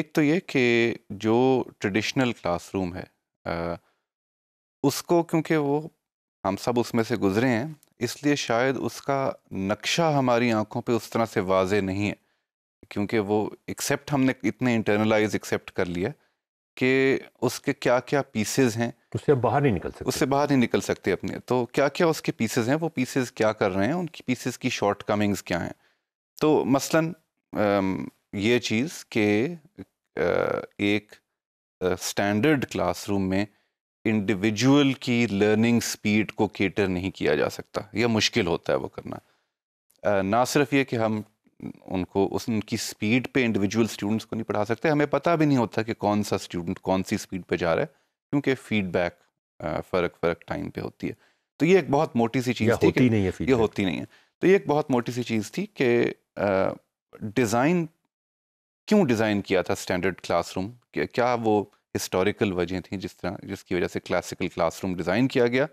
एक तो ये कि जो ट्रेडिशनल क्लासरूम है आ, उसको क्योंकि वो हम सब उसमें से गुज़रे हैं इसलिए शायद उसका नक्शा हमारी आंखों पे उस तरह से वाज नहीं है क्योंकि वो एक्सेप्ट हमने इतने इंटरनलाइज एक्सेप्ट कर लिया कि उसके क्या क्या पीसेज हैं उससे बाहर नहीं निकल सकते उससे बाहर नहीं निकल सकते अपने तो क्या क्या उसके पीसेज हैं वो पीसेज क्या कर रहे हैं उनकी पीसेज की शॉर्ट कमिंग्स क्या हैं तो मसलन ये चीज़ के एक स्टैंडर्ड क्लासरूम में इंडिविजुअल की लर्निंग स्पीड को केटर नहीं किया जा सकता यह मुश्किल होता है वो करना ना सिर्फ ये कि हम उनको उस उनकी स्पीड पे इंडिविजुअल स्टूडेंट्स को नहीं पढ़ा सकते हमें पता भी नहीं होता कि कौन सा स्टूडेंट कौन सी स्पीड पे जा रहा है क्योंकि फीडबैक फ़र्क फ़र्क टाइम पे होती है तो ये एक बहुत मोटी सी चीज़ थी होती नहीं है ये होती नहीं है तो ये एक बहुत मोटी सी चीज़ थी कि डिज़ाइन क्यों डिज़ाइन किया था स्टैंडर्ड क्लासरूम क्या वो हिस्टोरिकल वजह थी जिस तरह जिसकी वजह से क्लासिकल क्लासरूम डिज़ाइन किया गया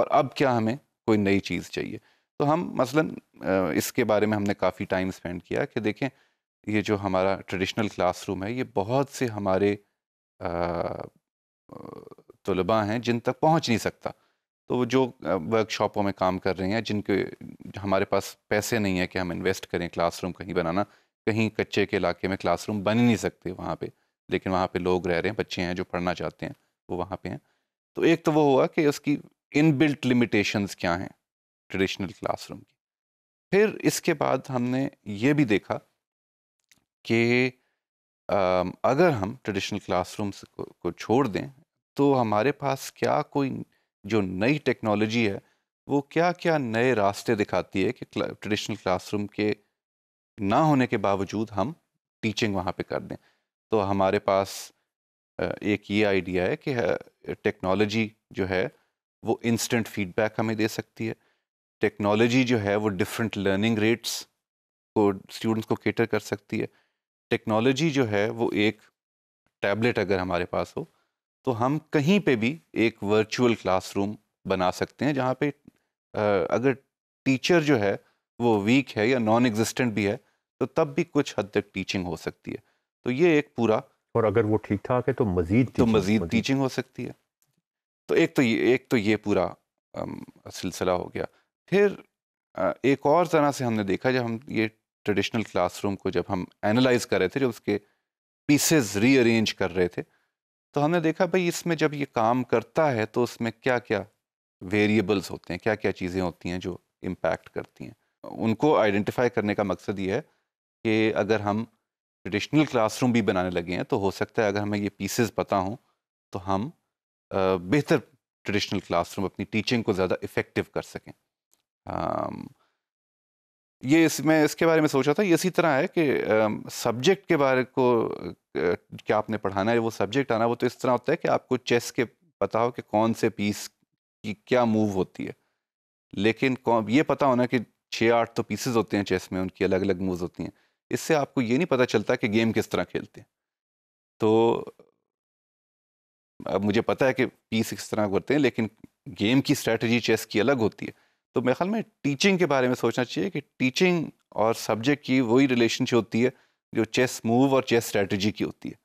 और अब क्या हमें कोई नई चीज़ चाहिए तो हम मसलन इसके बारे में हमने काफ़ी टाइम स्पेंड किया कि देखें ये जो हमारा ट्रेडिशनल क्लासरूम है ये बहुत से हमारे तलबा हैं जिन तक पहुंच नहीं सकता तो वो जो वर्कशॉपों में काम कर रहे हैं जिनके हमारे पास पैसे नहीं है कि हम इन्वेस्ट करें क्लासरूम कहीं बनाना कहीं कच्चे के इलाके में क्लासरूम बन ही नहीं सकते वहाँ पे लेकिन वहाँ पे लोग रह रहे हैं बच्चे हैं जो पढ़ना चाहते हैं वो वहाँ पे हैं तो एक तो वो हुआ कि उसकी इन बिल्ट लिमिटेशंस क्या हैं ट्रेडिशनल क्लासरूम की फिर इसके बाद हमने ये भी देखा कि अगर हम ट्रेडिशनल क्लासरूम्स को, को छोड़ दें तो हमारे पास क्या कोई जो नई टेक्नोलॉजी है वो क्या क्या नए रास्ते दिखाती है कि ट्रेडिशनल क्लासरूम के ना होने के बावजूद हम टीचिंग वहाँ पे कर दें तो हमारे पास एक ये आइडिया है कि टेक्नोलॉजी जो है वो इंस्टेंट फीडबैक हमें दे सकती है टेक्नोलॉजी जो है वो डिफरेंट लर्निंग रेट्स को स्टूडेंट्स को केटर कर सकती है टेक्नोलॉजी जो है वो एक टैबलेट अगर हमारे पास हो तो हम कहीं पे भी एक वर्चुअल क्लासरूम बना सकते हैं जहाँ पे अगर टीचर जो है वो वीक है या नॉन एग्जिस्टेंट भी है तो तब भी कुछ हद तक टीचिंग हो सकती है तो ये एक पूरा और अगर वो ठीक ठाक है तो मजीद तो मजीद टीचिंग हो सकती है तो एक तो ये एक तो ये पूरा सिलसिला हो गया फिर एक और तरह से हमने देखा जब हम ये ट्रेडिशनल क्लासरूम को जब हम एनालाइज कर रहे थे जब उसके पीसेस रीअरेंज कर रहे थे तो हमने देखा भाई इसमें जब ये काम करता है तो उसमें क्या क्या वेरिएबल्स होते हैं क्या क्या चीज़ें होती हैं जो इम्पैक्ट करती हैं उनको आइडेंटिफाई करने का मकसद ये है कि अगर हम ट्रेडिशनल क्लासरूम भी बनाने लगे हैं तो हो सकता है अगर हमें ये पीसेस पता हों तो हम बेहतर ट्रेडिशनल क्लासरूम अपनी टीचिंग को ज़्यादा इफ़ेक्टिव कर सकें ये इस मैं इसके बारे में सोचा था ये इसी तरह है कि सब्जेक्ट के बारे को क्या आपने पढ़ाना है वो सब्जेक्ट आना वो तो इस तरह होता है कि आपको चेस के पता हो कि कौन से पीस की क्या मूव होती है लेकिन कौन ये पता होना कि छः आठ तो पीसेज होते हैं चेस में उनकी अलग अलग मूव होती हैं इससे आपको ये नहीं पता चलता कि गेम किस तरह खेलते हैं तो अब मुझे पता है कि पीस इस तरह करते हैं लेकिन गेम की स्ट्रेटजी चेस की अलग होती है तो मेरे ख्याल में टीचिंग के बारे में सोचना चाहिए कि टीचिंग और सब्जेक्ट की वही रिलेशनशिप होती है जो चेस मूव और चेस स्ट्रेटजी की होती है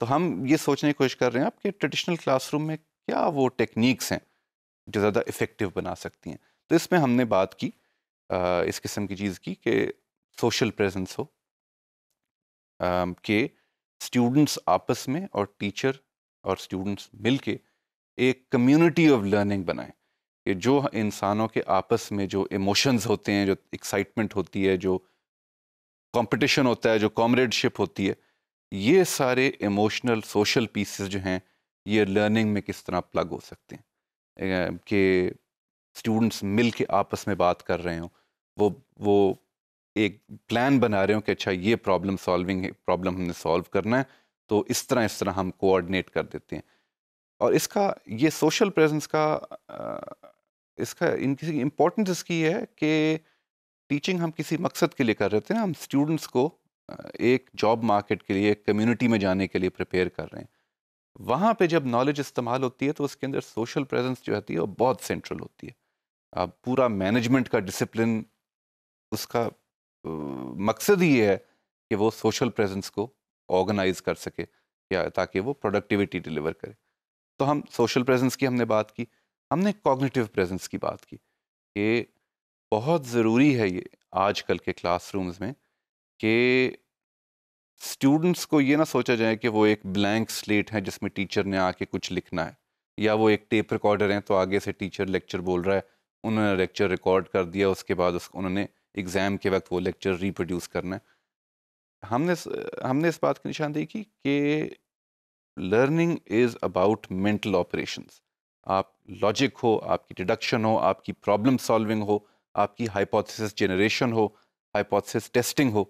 तो हम ये सोचने की कोशिश कर रहे हैं आपके ट्रेडिशनल क्लासरूम में क्या वो टेक्निक्स हैं जो ज़्यादा इफ़ेक्टिव बना सकती हैं तो इसमें हमने बात की इस किस्म की चीज़ की कि सोशल प्रेजेंस हो कि स्टूडेंट्स आपस में और टीचर और स्टूडेंट्स मिलके एक कम्युनिटी ऑफ लर्निंग बनाएं कि जो इंसानों के आपस में जो इमोशंस होते हैं जो एक्साइटमेंट होती है जो कंपटीशन होता है जो कॉमरेडशिप होती है ये सारे इमोशनल सोशल पीसेस जो हैं ये लर्निंग में किस तरह प्लग हो सकते हैं कि स्टूडेंट्स मिल के आपस में बात कर रहे हों वो वो एक प्लान बना रहे हो कि अच्छा ये प्रॉब्लम सॉल्विंग प्रॉब्लम हमने सॉल्व करना है तो इस तरह इस तरह हम कोऑर्डिनेट कर देते हैं और इसका ये सोशल प्रेजेंस का इसका इनकी इम्पोर्टेंस इसकी है कि टीचिंग हम किसी मकसद के लिए कर रहे थे हम स्टूडेंट्स को एक जॉब मार्केट के लिए कम्युनिटी में जाने के लिए प्रिपेयर कर रहे हैं वहाँ पे जब नॉलेज इस्तेमाल होती है तो उसके अंदर सोशल प्रेजेंस जो होती है वो बहुत सेंट्रल होती है अब पूरा मैनेजमेंट का डिसिप्लिन उसका मकसद ये है कि वो सोशल प्रेजेंस को ऑर्गेनाइज कर सके या ताकि वो प्रोडक्टिविटी डिलीवर करे तो हम सोशल प्रेजेंस की हमने बात की हमने कॉग्निटिव प्रेजेंस की बात की ये बहुत ज़रूरी है ये आजकल के क्लासरूम्स में कि स्टूडेंट्स को ये ना सोचा जाए कि वो एक ब्लैंक स्लेट है जिसमें टीचर ने आके कुछ लिखना है या वो एक टेप रिकॉर्डर हैं तो आगे से टीचर लेक्चर बोल रहा है उन्होंने लेक्चर रिकॉर्ड कर दिया उसके बाद उस उन्होंने एग्ज़ाम के वक्त वो लेक्चर रिप्रोड्यूस करना है हमने हमने इस बात की निशानदेही की कि learning is about mental operations आप लॉजिक हो आपकी डिडक्शन हो आपकी प्रॉब्लम सॉल्विंग हो आपकी हाइपोथेसिस जनरेशन हो हाइपोथेसिस टेस्टिंग हो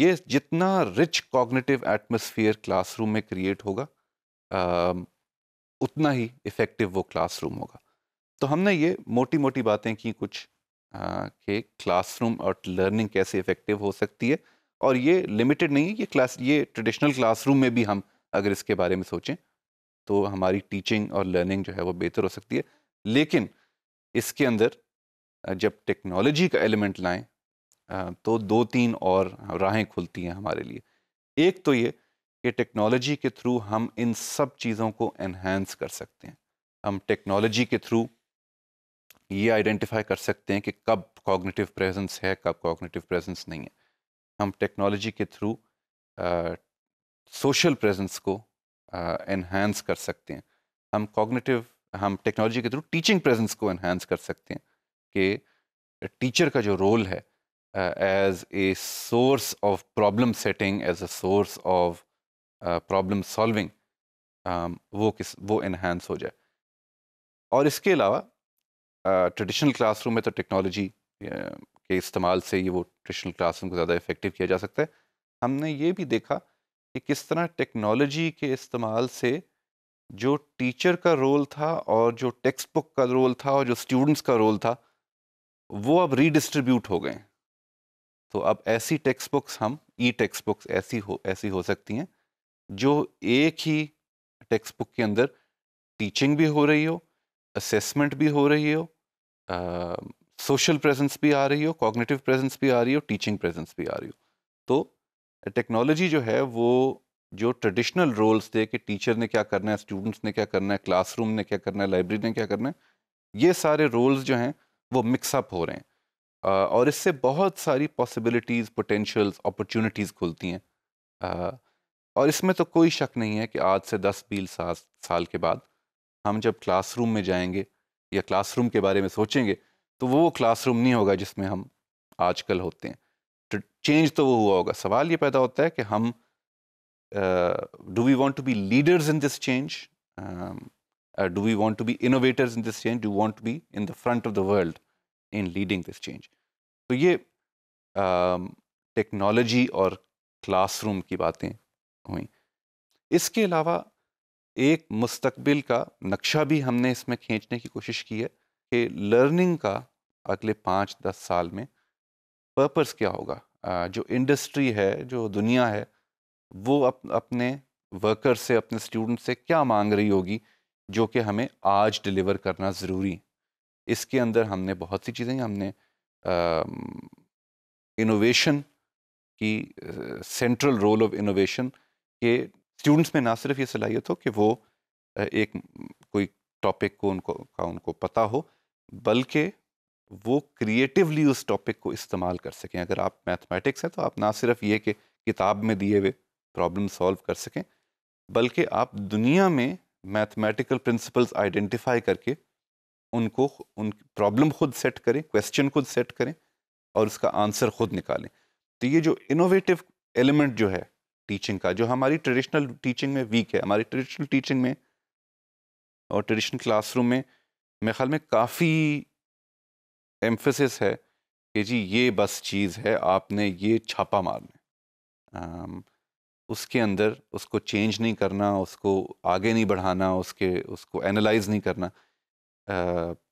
ये जितना रिच कॉग्निटिव एटमोसफियर क्लासरूम में क्रिएट होगा आ, उतना ही इफ़ेक्टिव वो क्लासरूम होगा तो हमने ये मोटी मोटी बातें की कुछ कि क्लासरूम और लर्निंग कैसे इफेक्टिव हो सकती है और ये लिमिटेड नहीं है ये क्लास ये ट्रेडिशनल क्लासरूम में भी हम अगर इसके बारे में सोचें तो हमारी टीचिंग और लर्निंग जो है वो बेहतर हो सकती है लेकिन इसके अंदर जब टेक्नोलॉजी का एलिमेंट लाएं तो दो तीन और राहें खुलती हैं हमारे लिए एक तो ये कि टेक्नोलॉजी के थ्रू हम इन सब चीज़ों को इन्हेंस कर सकते हैं हम टेक्नोलॉजी के थ्रू ये आइडेंटिफाई कर सकते हैं कि कब कॉग्निटिव प्रेजेंस है कब कॉग्निटिव प्रेजेंस नहीं है हम टेक्नोलॉजी के थ्रू सोशल प्रेजेंस को इन्हेंस कर सकते हैं हम कॉग्निटिव हम टेक्नोलॉजी के थ्रू टीचिंग प्रेजेंस को इन्हेंस कर सकते हैं कि टीचर का जो रोल है as a source of problem setting as a source of problem solving वो किस वो इन्हेंस हो जाए और इसके अलावा ट्रेडिशनल uh, क्लासरूम में तो टेक्नोलॉजी uh, के इस्तेमाल से ही वो ट्रेडिशनल क्लासरूम को ज़्यादा इफ़ेक्टिव किया जा सकता है हमने ये भी देखा कि किस तरह टेक्नोलॉजी के इस्तेमाल से जो टीचर का रोल था और जो टेक्स्ट बुक का रोल था और जो स्टूडेंट्स का रोल था वो अब रीडिस्ट्रीब्यूट हो गए तो अब ऐसी टेक्स्ट बुक्स हम ई टेक्स्ट बुक्स ऐसी हो ऐसी हो सकती हैं जो एक ही टेक्स्ट बुक के अंदर टीचिंग भी हो रही हो असेसमेंट भी हो रही हो सोशल प्रेजेंस भी आ रही हो कॉग्निटिव प्रेजेंस भी आ रही हो टीचिंग प्रेजेंस भी आ रही हो तो टेक्नोलॉजी जो है वो जो ट्रेडिशनल रोल्स थे कि टीचर ने क्या करना है स्टूडेंट्स ने क्या करना है क्लासरूम ने क्या करना है लाइब्रेरी ने क्या करना है ये सारे रोल्स जो हैं वो मिक्सअप हो रहे हैं और इससे बहुत सारी पॉसिबिलिटीज़ पोटेंशल्स अपॉर्चुनिटीज़ खुलती हैं और इसमें तो कोई शक नहीं है कि आज से दस बीस साल साल के बाद हम जब क्लासरूम में जाएंगे या क्लासरूम के बारे में सोचेंगे तो वो क्लासरूम नहीं होगा जिसमें हम आजकल होते हैं तो चेंज तो वो हुआ होगा सवाल ये पैदा होता है कि हम do we want to be leaders in this change do we want to be innovators in this change do want to be in the front of the world in leading this change तो ये technology uh, और classroom की बातें हुई इसके अलावा एक मुस्तबिल का नक्शा भी हमने इसमें खींचने की कोशिश की है कि लर्निंग का अगले पाँच दस साल में पर्पस क्या होगा जो इंडस्ट्री है जो दुनिया है वो अप, अपने वर्कर से अपने स्टूडेंट से क्या मांग रही होगी जो कि हमें आज डिलीवर करना ज़रूरी इसके अंदर हमने बहुत सी चीज़ें हमने इनोवेशन की सेंट्रल रोल ऑफ इनोवेशन के स्टूडेंट्स में ना सिर्फ ये सलाहियत हो कि वो एक कोई टॉपिक को उनको का उनको पता हो बल्कि वो क्रिएटिवली उस टॉपिक को इस्तेमाल कर सकें अगर आप मैथमेटिक्स हैं तो आप ना सिर्फ ये कि किताब में दिए हुए प्रॉब्लम सॉल्व कर सकें बल्कि आप दुनिया में मैथमेटिकल प्रिंसिपल्स आइडेंटिफाई करके उनको उन प्रॉब्लम खुद सेट करें क्वेश्चन खुद सेट करें और उसका आंसर खुद निकालें तो ये जो इनोवेटिव एलिमेंट जो है टीचिंग का जो हमारी ट्रेडिशनल टीचिंग में वीक है हमारी ट्रेडिशनल टीचिंग में और ट्रेडिशनल क्लासरूम में मेरे ख्याल में काफ़ी एम्फेसिस है कि जी ये बस चीज़ है आपने ये छापा मारना उसके अंदर उसको चेंज नहीं करना उसको आगे नहीं बढ़ाना उसके उसको एनालाइज नहीं करना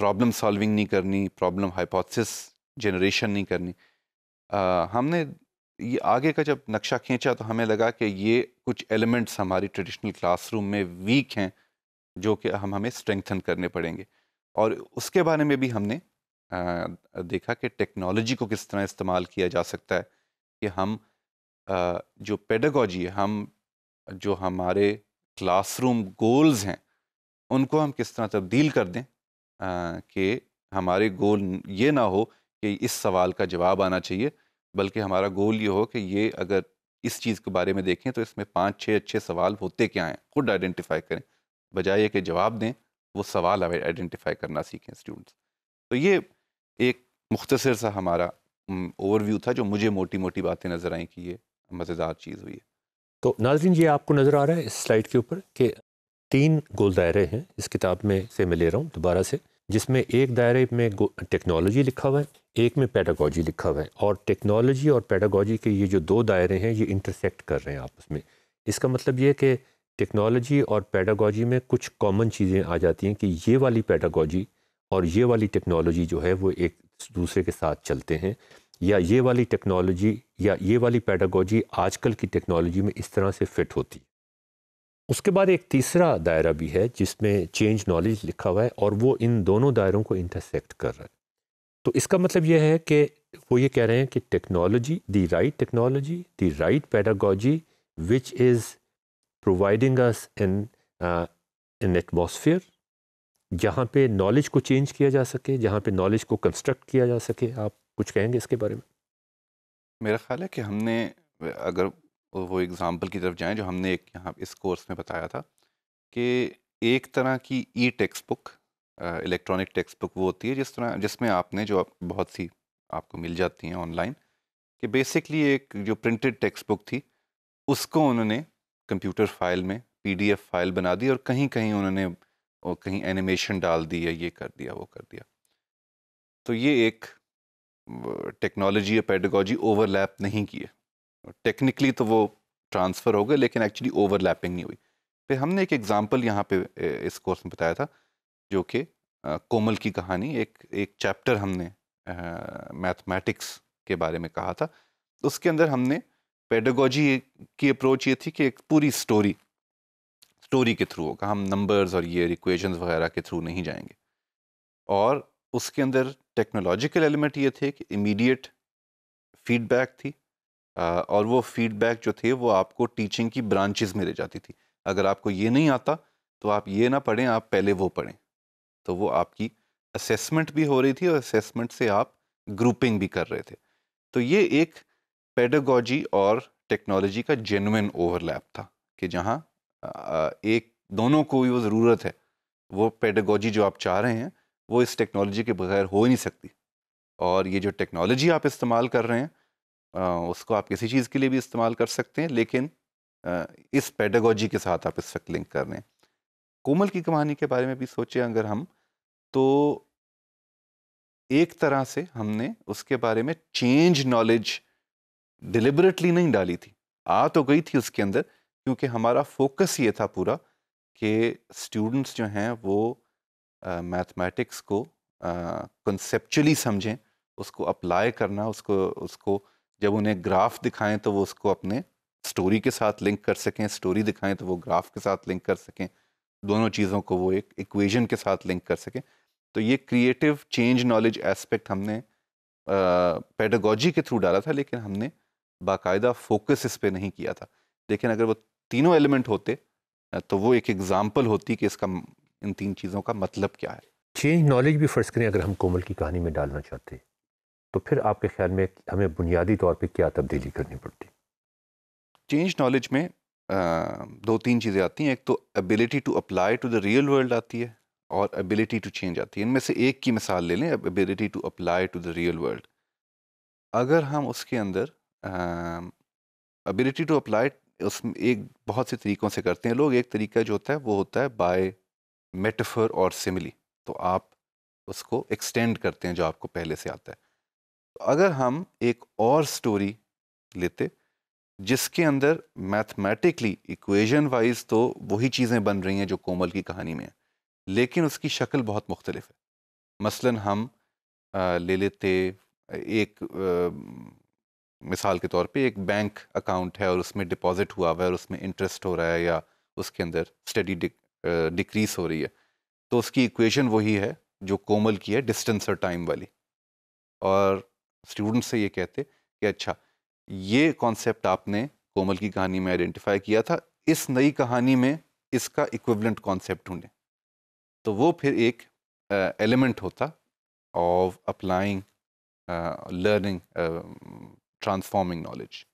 प्रॉब्लम सॉल्विंग नहीं करनी प्रॉब्लम हाइपोथेसिस जनरेशन नहीं करनी आ, हमने ये आगे का जब नक्शा खींचा तो हमें लगा कि ये कुछ एलिमेंट्स हमारी ट्रेडिशनल क्लासरूम में वीक हैं जो कि हम हमें स्ट्रेंथन करने पड़ेंगे और उसके बारे में भी हमने देखा कि टेक्नोलॉजी को किस तरह इस्तेमाल किया जा सकता है कि हम जो पेडागोजी हम जो हमारे क्लासरूम गोल्स हैं उनको हम किस तरह तब्दील कर दें कि हमारे गोल ये ना हो कि इस सवाल का जवाब आना चाहिए बल्कि हमारा गोल ये हो कि ये अगर इस चीज़ के बारे में देखें तो इसमें पाँच छः अच्छे सवाल होते क्या हैं खुद आइडेंटिफाई करें बजाय के जवाब दें वो सवाल आइडेंटिफाई करना सीखें स्टूडेंट्स तो ये एक मुख्तसर सा हमारा ओवरव्यू था जो मुझे मोटी मोटी बातें नज़र आई कि ये मज़ेदार चीज़ हुई है तो नाजरीन ये आपको नज़र आ रहा है इस स्लाइड के ऊपर कि तीन गोल दायरे हैं इस किताब में से मैं ले रहा हूँ दोबारा से जिसमें एक दायरे में टेक्नोलॉजी लिखा हुआ है एक में पैडागोजी लिखा हुआ है और टेक्नोलॉजी और पैडागोजी के ये जो दो दायरे हैं ये इंटरसेक्ट कर रहे हैं आपस में इसका मतलब ये है कि टेक्नोलॉजी और पैडागोजी में कुछ कॉमन चीज़ें आ जाती हैं कि ये वाली पैडागोजी और ये वाली टेक्नोलॉजी जो है वो एक दूसरे के साथ चलते हैं या ये वाली टेक्नोलॉजी या ये वाली पैडागोजी आजकल की टेक्नोलॉजी में इस तरह से फिट होती है उसके बाद एक तीसरा दायरा भी है जिसमें चेंज नॉलेज लिखा हुआ है और वो इन दोनों दायरों को इंटरसेक्ट कर रहा है तो इसका मतलब यह है कि वो ये कह रहे हैं कि technology the right technology the right pedagogy which is providing us in in atmosphere जहाँ पे नॉलेज को चेंज किया जा सके जहाँ पे नॉलेज को कंस्ट्रक्ट किया जा सके आप कुछ कहेंगे इसके बारे में मेरा ख्याल है कि हमने अगर वो एग्ज़ाम्पल की तरफ जाएं जो हमने एक यहाँ इस कोर्स में बताया था कि एक तरह की e text book electronic text book वो होती है जिस तरह जिसमें आपने जो बहुत सी आपको मिल जाती हैं ऑनलाइन कि बेसिकली एक जो प्रिंटेड टेक्स्ट बुक थी उसको उन्होंने कंप्यूटर फाइल में पीडीएफ फाइल बना दी और कहीं कहीं उन्होंने और कहीं एनिमेशन डाल दी या ये कर दिया वो कर दिया तो ये एक टेक्नोलॉजी या पेडागोजी ओवरलैप नहीं किए टेक्निकली तो वो ट्रांसफ़र हो गए लेकिन एक्चुअली ओवरलैपिंग नहीं हुई फिर हमने एक एग्ज़ाम्पल यहाँ पे इस कोर्स में बताया था जो कि कोमल की कहानी एक एक चैप्टर हमने मैथमेटिक्स के बारे में कहा था उसके अंदर हमने पेडागोजी की अप्रोच ये थी कि एक पूरी स्टोरी स्टोरी के थ्रू होगा हम नंबर्स और ये इक्वेशंस वगैरह के थ्रू नहीं जाएंगे और उसके अंदर टेक्नोलॉजिकल एलिमेंट ये थे कि इमीडिएट फीडबैक थी और वो फीडबैक जो थे वो आपको टीचिंग की ब्रांचेज में ले जाती थी अगर आपको ये नहीं आता तो आप ये ना पढ़ें आप पहले वो पढ़ें तो वो आपकी असेसमेंट भी हो रही थी और असेसमेंट से आप ग्रुपिंग भी कर रहे थे तो ये एक पेडागोजी और टेक्नोलॉजी का जेनुन ओवरलैप था कि जहाँ एक दोनों को वो ज़रूरत है वो पेडागोजी जो आप चाह रहे हैं वो इस टेक्नोलॉजी के बगैर हो ही नहीं सकती और ये जो टेक्नोलॉजी आप इस्तेमाल कर रहे हैं उसको आप किसी चीज़ के लिए भी इस्तेमाल कर सकते हैं लेकिन इस पेडागोजी के साथ आप इस वक्त लिंक कर रहे हैं कोमल की कहानी के बारे में भी सोचें अगर हम तो एक तरह से हमने उसके बारे में चेंज नॉलेज डिलिबरेटली नहीं डाली थी आ तो गई थी उसके अंदर क्योंकि हमारा फोकस ये था पूरा कि स्टूडेंट्स जो हैं वो मैथमेटिक्स uh, को कंसेप्चुअली uh, समझें उसको अप्लाई करना उसको उसको जब उन्हें ग्राफ दिखाएं तो वो उसको अपने स्टोरी के साथ लिंक कर सकें स्टोरी दिखाएं तो वो ग्राफ के साथ लिंक कर सकें दोनों चीज़ों को वो एक इक्वेशन के साथ लिंक कर सकें तो ये क्रिएटिव चेंज नॉलेज एस्पेक्ट हमने पेडागोजी के थ्रू डाला था लेकिन हमने बाकायदा फोकस इस पर नहीं किया था लेकिन अगर वो तीनों एलिमेंट होते तो वो एक एग्जाम्पल होती कि इसका इन तीन चीज़ों का मतलब क्या है चेंज नॉलेज भी फ़र्ज़ करें अगर हम कोमल की कहानी में डालना चाहते तो फिर आपके ख्याल में हमें बुनियादी तौर पर क्या तब्दीली करनी पड़ती चेंज नॉलेज में आ, दो तीन चीज़ें आती हैं एक तो ability to apply to the real world आती है और एबिलिटी टू चेंज आती है इनमें से एक की मिसाल ले लें ability to apply to the real world अगर हम उसके अंदर एबिलिटी टू अप्लाई उस एक बहुत से तरीक़ों से करते हैं लोग एक तरीका जो होता है वो होता है बाय मेटाफर और सिमिली तो आप उसको एक्सटेंड करते हैं जो आपको पहले से आता है तो अगर हम एक और स्टोरी लेते जिसके अंदर मैथमेटिकली इक्वेशन वाइज तो वही चीज़ें बन रही हैं जो कोमल की कहानी में है लेकिन उसकी शक्ल बहुत मुख्तलिफ है मसलन हम ले लेते एक मिसाल के तौर पे एक बैंक अकाउंट है और उसमें डिपॉजिट हुआ हुआ है और उसमें इंटरेस्ट हो रहा है या उसके अंदर स्टडी डिक्रीज हो रही है तो उसकी इक्वेशन वही है जो कोमल की है डिस्टेंस और टाइम वाली और स्टूडेंट से ये कहते कि अच्छा ये कॉन्सेप्ट आपने कोमल की कहानी में आइडेंटिफाई किया था इस नई कहानी में इसका इक्विवेलेंट कॉन्सेप्ट ढूंढें तो वो फिर एक एलिमेंट होता of applying learning transforming knowledge